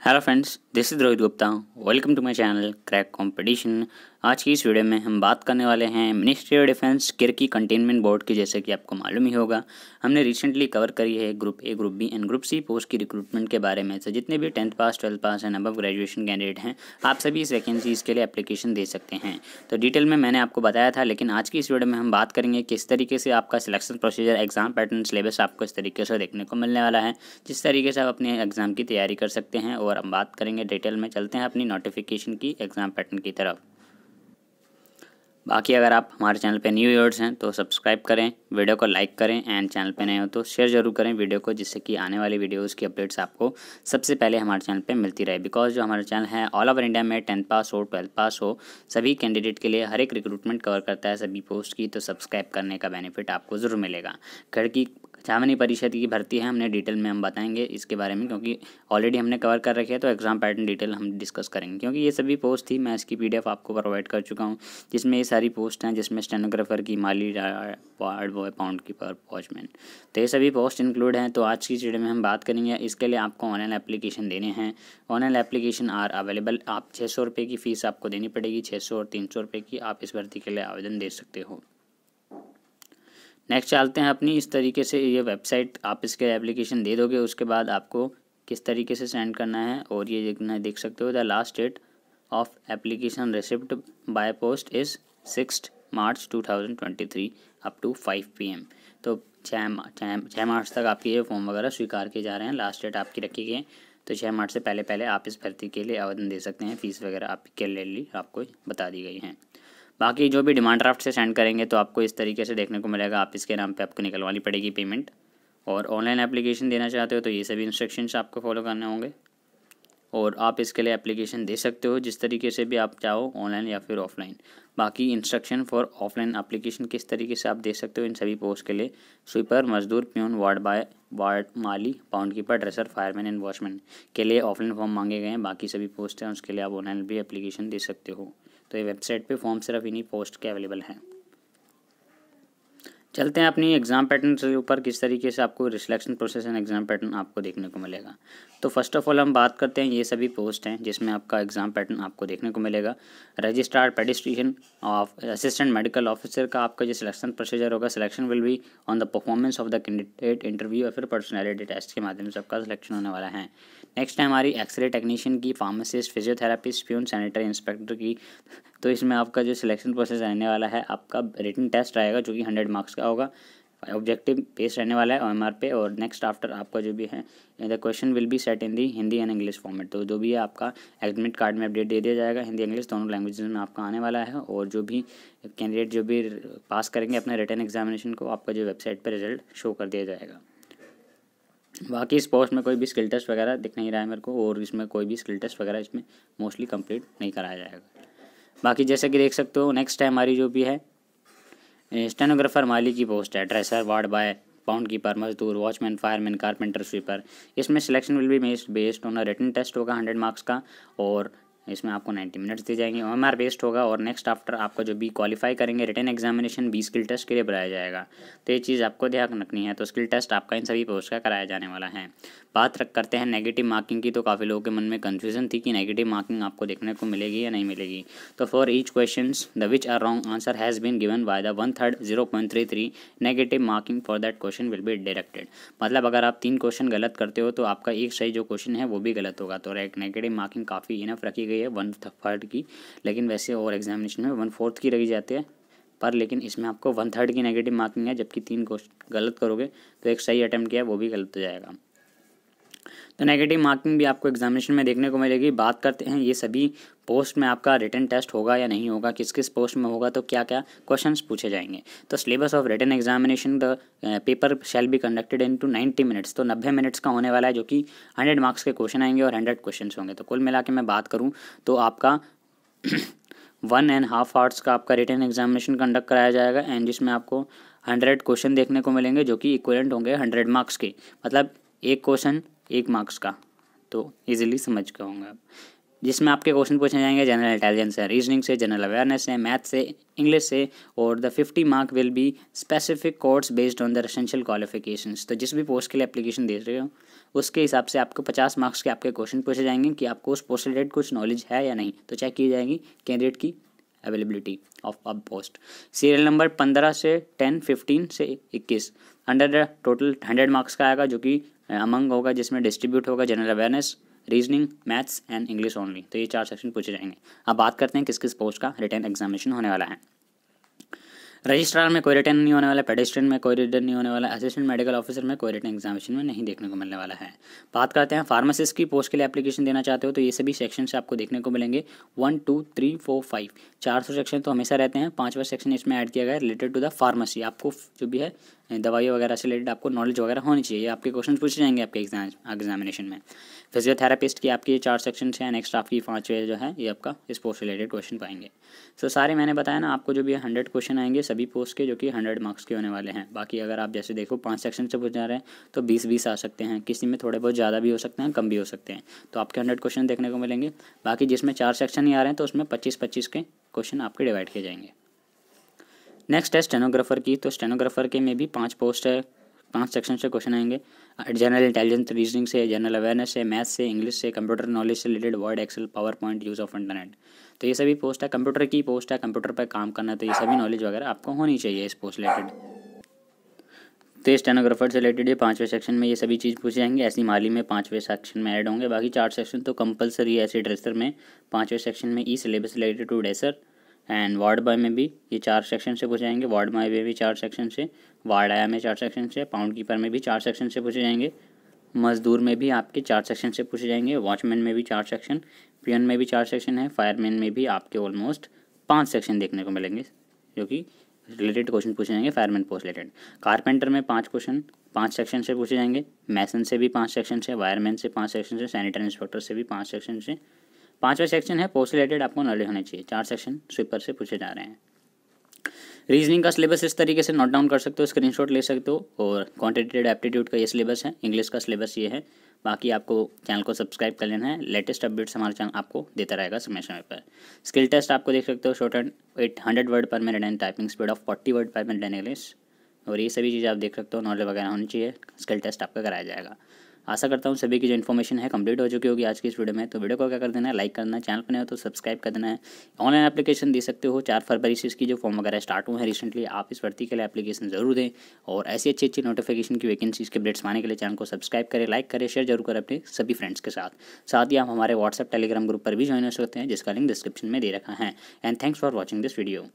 Hello friends, this is Rohit Gupta. Welcome to my channel Crack Competition. आज की इस video में हम बात करने वाले हैं Ministry of Defence Kirkee cantonment board की जैसे कि आपको मालूम ही होगा हमने रिसेंटली कवर करी है group A group B and group C post की रिक्रूटमेंट के बारे में से जितने भी tenth pass twelfth pass and above graduation candidate हैं आप सभी इस वैकेंसीज़ के लिए एप्लीकेशन दे सकते हैं तो डिटेल में मैंने आपको बताया था लेकिन आज की इस वीडियो में हम बात करेंगे किस तरीके से आपका selection procedure exam pattern syllabus आपको इस तरीके से देखने को मिलने वाला है जिस तरीके से आप अपने एग्जाम की तैयारी कर सकते हैं और हम बात करेंगे डिटेल में चलते हैं अपनी नोटिफिकेशन की एग्जाम पैटर्न की तरफ बाकी अगर आप हमारे चैनल पे न्यू ईयर्स हैं तो सब्सक्राइब करें वीडियो को लाइक करें एंड चैनल पे नए हो तो शेयर जरूर करें वीडियो को जिससे कि आने वाली वीडियोस की अपडेट्स आपको सबसे पहले हमारे चैनल पे मिलती रहे बिकॉज जो हमारा चैनल है ऑल ओवर इंडिया में टेंथ पास हो ट्वेल्थ पास हो सभी कैंडिडेट के लिए हर एक रिक्रूटमेंट कवर करता है सभी पोस्ट की तो सब्सक्राइब करने का बेनिफिट आपको ज़रूर मिलेगा खड़की छावनी परिषद की भर्ती है हमने डिटेल में हम बताएंगे इसके बारे में क्योंकि ऑलरेडी हमने कवर कर रखी है तो एग्ज़ाम पैटर्न डिटेल हम डिस्कस करेंगे क्योंकि ये सभी पोस्ट थी मैं इसकी पीडीएफ आपको प्रोवाइड कर चुका हूँ जिसमें ये सारी पोस्ट हैं जिसमें स्टेनोग्राफर की माली ward boy pound keeper watchman तो ये सभी पोस्ट इंक्लूड हैं तो आज की वीडियो में हम बात करेंगे इसके लिए आपको ऑनलाइन एप्लीकेशन देने हैं ऑनलाइन एप्लीकेशन आर अवेलेबल आप छः सौ रुपये की फ़ीस आपको देनी पड़ेगी छः सौ और तीन सौ रुपये की आप इस भर्ती के लिए आवेदन दे सकते हो नेक्स्ट चलते हैं अपनी इस तरीके से ये वेबसाइट आप इसके एप्लीकेशन दे दोगे उसके बाद आपको किस तरीके से सेंड करना है और ये देखना देख सकते हो the last date of application receipt by post is six March 2023 up to 5 PM तो छः छः छः मार्च तक आपके ये फॉर्म वगैरह स्वीकार किए जा रहे हैं लास्ट डेट आपकी रखी गई है तो छः मार्च से पहले पहले आप इस भर्ती के लिए आवेदन दे सकते हैं फीस वगैरह आपके लिए आपको बता दी गई हैं बाकी जो भी डिमांड ड्राफ्ट से सेंड करेंगे तो आपको इस तरीके से देखने को मिलेगा आप इसके नाम पे आपको निकलवानी पड़ेगी पेमेंट और ऑनलाइन एप्लीकेशन देना चाहते हो तो ये सभी इंस्ट्रक्शंस आपको फॉलो करने होंगे और आप इसके लिए एप्लीकेशन दे सकते हो जिस तरीके से भी आप चाहो ऑनलाइन या फिर ऑफलाइन बाकी इंस्ट्रक्शन फॉर ऑफलाइन एप्लीकेशन किस तरीके से आप दे सकते हो इन सभी पोस्ट के लिए स्वीपर मजदूर प्यून वार्ड बाय वार्ड माली pound keeper dresser fireman and watchman के लिए ऑफलाइन फॉर्म मांगे गए हैं बाकी सभी पोस्ट हैं उसके लिए आप ऑनलाइन भी एप्लीकेशन दे सकते हो तो ये वेबसाइट पे फॉर्म सिर्फ इन्हीं पोस्ट के अवेलेबल हैं चलते हैं अपनी एग्ज़ाम पैटर्न के ऊपर किस तरीके से आपको selection process and exam pattern आपको देखने को मिलेगा तो फर्स्ट ऑफ ऑल हम बात करते हैं ये सभी पोस्ट हैं जिसमें आपका एग्ज़ाम पैटर्न आपको देखने को मिलेगा रजिस्ट्रार पेडिस्ट्रेशन ऑफ असिस्टेंट मेडिकल ऑफिसर का आपका जो सिलेक्शन प्रोसीजर होगा selection will be on the performance of the candidate interview या फिर पर्सनैलिटी टेस्ट के माध्यम से आपका सिलेक्शन होने वाला है नेक्स्ट है हमारी एक्सरे टेक्नीशियन की pharmacist physiotherapist peon sanitary inspector की तो इसमें आपका जो सिलेक्शन प्रोसेस रहने वाला है आपका रिटर्न टेस्ट आएगा जो कि हंड्रेड मार्क्स का होगा ऑब्जेक्टिव पेस्ट रहने वाला है ओएमआर पे और नेक्स्ट आफ्टर आपका जो भी है the question will be set in the Hindi and English format तो जो भी है आपका एडमिट कार्ड में अपडेट दे दिया जाएगा हिंदी इंग्लिश दोनों लैंग्वेज में आपका आने वाला है और जो भी कैंडिडेट जो भी पास करेंगे अपने रिटर्न एग्जामिनेशन को आपका जो वेबसाइट पर रिजल्ट शो कर दिया जाएगा बाकी इस पोस्ट में कोई भी स्किल टेस्ट वगैरह दिख नहीं रहा है मेरे को और इसमें कोई भी स्किल टेस्ट वगैरह इसमें मोस्टली कंप्लीट नहीं कराया जाएगा बाकी जैसे कि देख सकते हो नेक्स्ट है हमारी जो भी है स्टेनोग्राफर माली की पोस्ट है dresser ward boy pound keeper मजदूर वॉचमैन फायरमैन कारपेंटर स्वीपर इसमें selection will be merit based on written test होगा हंड्रेड मार्क्स का और इसमें आपको नाइन्टी मिनट्स दी जाएंगे ओ एम आर बेस्ड होगा और नेक्स्ट आफ्टर आपका जो बी क्वालिफाई करेंगे रिटर्न एग्जामिनेशन बी स्किल टेस्ट के लिए बुलाया जाएगा तो ये चीज़ आपको ध्यान रखनी है तो स्किल टेस्ट आपका इन सभी पोस्ट का कराया जाने वाला है बात करते हैं नेगेटिव मार्किंग की तो काफ़ी लोगों के मन में कन्फ्यूजन थी कि नेगेटिव मार्किंग आपको देखने को मिलेगी या नहीं मिलेगी तो for each question the which are wrong answer has been given by the one third zero point three three negative marking for that question will be deducted मतलब अगर आप तीन क्वेश्चन गलत करते हो तो आपका एक सही जो क्वेश्चन है वो भी गलत होगा तो नेगेटिव मार्किंग काफ़ी इनफ रखी गई रही है वन थर्ड की लेकिन वैसे और एग्जामिनेशन में वन फोर्थ की रखी जाती है पर लेकिन इसमें आपको वन थर्ड की नेगेटिव मार्किंग है जबकि तीन क्वेश्चन गलत करोगे तो एक सही अटैम्प्ट किया वो भी गलत हो जाएगा तो नेगेटिव मार्किंग भी आपको एग्जामिनेशन में देखने को मिलेगी बात करते हैं ये सभी पोस्ट में आपका रिटर्न टेस्ट होगा या नहीं होगा किस किस पोस्ट में होगा तो क्या क्या क्वेश्चन पूछे जाएंगे तो syllabus of written examination the paper shall be conducted in two ninety minutes तो नब्बे मिनट्स का होने वाला है जो कि हंड्रेड मार्क्स के क्वेश्चन आएंगे और हंड्रेड क्वेश्चन होंगे तो कुल मिला के मैं बात करूँ तो आपका वन एंड हाफ आवर्स का आपका रिटर्न एग्जामिनेशन कंडक्ट कराया जाएगा एंड जिसमें आपको हंड्रेड क्वेश्चन देखने को मिलेंगे जो कि इक्वलेंट होंगे हंड्रेड मार्क्स के मतलब एक क्वेश्चन एक मार्क्स का तो इजीली समझ के होंगे आप जिसमें आपके क्वेश्चन पूछे जाएंगे जनरल इंटेलिजेंस है रीजनिंग से जनरल अवेयरनेस है मैथ से इंग्लिश से और the fifty mark will be specific course based on the essential qualification तो जिस भी पोस्ट के लिए एप्लीकेशन दे रहे हो उसके हिसाब से आपको पचास मार्क्स के आपके क्वेश्चन पूछे जाएंगे कि आपको उस पोस्ट रिलेटेड कुछ नॉलेज है या नहीं तो चेक की जाएगी कैंडिडेट की अवेलेबिलिटी ऑफ अब पोस्ट सीरियल नंबर पंद्रह से टेन फिफ्टीन से इक्कीस under the total hundred marks का आएगा जो कि अमंग होगा जिसमें डिस्ट्रीब्यूट होगा general awareness reasoning maths and English only तो ये चार सेक्शन पूछे जाएंगे अब बात करते हैं किस किस पोस्ट का रिटर्न एग्जामिनेशन होने वाला है रजिस्ट्रार में कोई रिटर्न नहीं होने वाला पेडिस्टेंट में कोई रिटर्न नहीं होने वाला असिस्टेंट मेडिकल ऑफिसर में कोई रिटर्न एग्जामिनेशन में नहीं देखने को मिलने वाला है बात करते हैं फार्मासिस्ट की पोस्ट के लिए एप्लीकेशन देना चाहते हो तो ये सभी सेक्शन से आपको देखने को मिलेंगे one two three four five चार सौ सेक्शन तो हमेशा रहते हैं पाँचवा सेक्शन इसमें ऐड किया गया रिलेटेड टू द फार्मेसी आपको जो भी है दवाइयों वगैरह से रिलेटेड आपको नॉलेज वगैरह होनी चाहिए आपके क्वेश्चन पूछे जाएंगे आपके एग्जाम एग्जामिनेशन में फिजियोथेरापिस्ट की आपकी चार सेक्शन है नेक्स्ट आपकी वे जो है ये आपका स्पोर्ट्स रिलेटेड क्वेश्चन पाएंगे सो so, सारे मैंने बताया ना आपको जो भी हंड्रेड क्वेश्चन आएंगे सभी पोस्ट के जो कि हंड्रेड मार्क्स के होने वाले हैं बाकी अगर आप जैसे देखो पाँच सेक्शन से पूछ जा रहे हैं तो बीस बीस आ सकते हैं किसी में थोड़े बहुत ज़्यादा भी हो सकते हैं कम भी हो सकते हैं तो आपके हंड्रेड क्वेश्चन देखने को मिलेंगे बाकी जिसमें चार सेक्शन ही आ रहे हैं तो उसमें पच्चीस पच्चीस के क्वेश्चन आपके डिवाइड किए जाएंगे नेक्स्ट है स्टेनोग्राफर की तो स्टेनोग्राफर के में भी पांच पोस्ट है पांच सेक्शन से क्वेश्चन आएंगे जनरल इंटेलिजेंस रीजनिंग से जनरल अवेयरनेस से मैथ से इंग्लिश से कंप्यूटर नॉलेज से related Word Excel PowerPoint use of internet तो ये सभी पोस्ट है कंप्यूटर की पोस्ट है कंप्यूटर पर काम करना तो ये सभी नॉलेज वगैरह आपको होनी चाहिए इस पोस्ट रिलेटेड तो स्टेनोग्राफर से रिलेटेड ये पाँचवें सेक्शन में ये सभी चीज़ पूछे जाएंगे ऐसी माली में पाँचवें सेक्शन में ऐड होंगे बाकी चार सेक्शन तो कंपलसरी है ऐसे ड्रेसर में पाँचवें सेक्शन में ई syllabus related to dresser and ward boy में भी ये चार सेक्शन से पूछे जाएंगे वार्ड बॉय में भी चार सेक्शन से वार्ड आया में चार सेक्शन से पाउंड कीपर में भी चार सेक्शन से पूछे जाएंगे मजदूर में भी आपके चार सेक्शन से पूछे जाएंगे वॉचमैन में भी चार सेक्शन पियन में भी चार सेक्शन है फायरमैन में भी आपके ऑलमोस्ट पाँच सेक्शन देखने को मिलेंगे जो कि रिलेटेड क्वेश्चन पूछे जाएंगे फायरमैन पोस्ट रिलेटेड कारपेंटर में पाँच क्वेश्चन पाँच सेक्शन से पूछे जाएंगे मैसन से भी पाँच सेक्शन से वायरमैन से पाँच सेक्शन से सैनिटरी इंस्पेक्टर से भी पाँच सेक्शन से पांचवा सेक्शन है पोस्ट रिलेटेड आपको नॉलेज होना चाहिए चार सेक्शन स्वीपर से पूछे जा रहे हैं रीजनिंग का सिलेबस इस तरीके से नोट डाउन कर सकते हो स्क्रीनशॉट ले सकते हो और क्वांटिटेटिव एप्टीट्यूड का ये सिलेबस है इंग्लिश का सिलेबस ये है बाकी आपको चैनल को सब्सक्राइब कर लेना है लेटेस्ट अपडेट्स हमारे चैनल आपको देता रहेगा समय समय पर स्किल टेस्ट आपको देख सकते हो shorthand at hundred word per minute and typing speed of forty word per minute and English और ये सभी चीज़ें आप देख सकते हो नॉलेज वगैरह होनी चाहिए स्किल टेस्ट आपका कराया जाएगा आशा करता हूँ सभी की जो इन्फॉर्मेशन है कंप्लीट हो चुकी होगी आज की इस वीडियो में तो वीडियो को क्या कर देना है लाइक करना है चैनल पर नहीं हो तो सब्सक्राइब कर देना है ऑनलाइन एप्लीकेशन दे सकते हो चार फरवरी से इसकी जो फॉर्म वगैरह स्टार्ट हुए हैं रिसेंटली आप इस भर्ती के लिए एप्लीकेशन जरूर दें और ऐसी अच्छी अच्छी नोटिफिकेशन की वैकेंसीज के अपडेट्स आने के लिए चैनल को सब्सक्राइब करें लाइक करें शेयर जरूर करें अपने सभी फ्रेंड्स के साथ साथ ही आप हमारे व्हाट्सएप टेलीग्राम ग्रुप पर भी ज्वाइन हो सकते हैं जिसका लिंक डिस्क्रिप्शन में दे रखा है and thanks for watching this video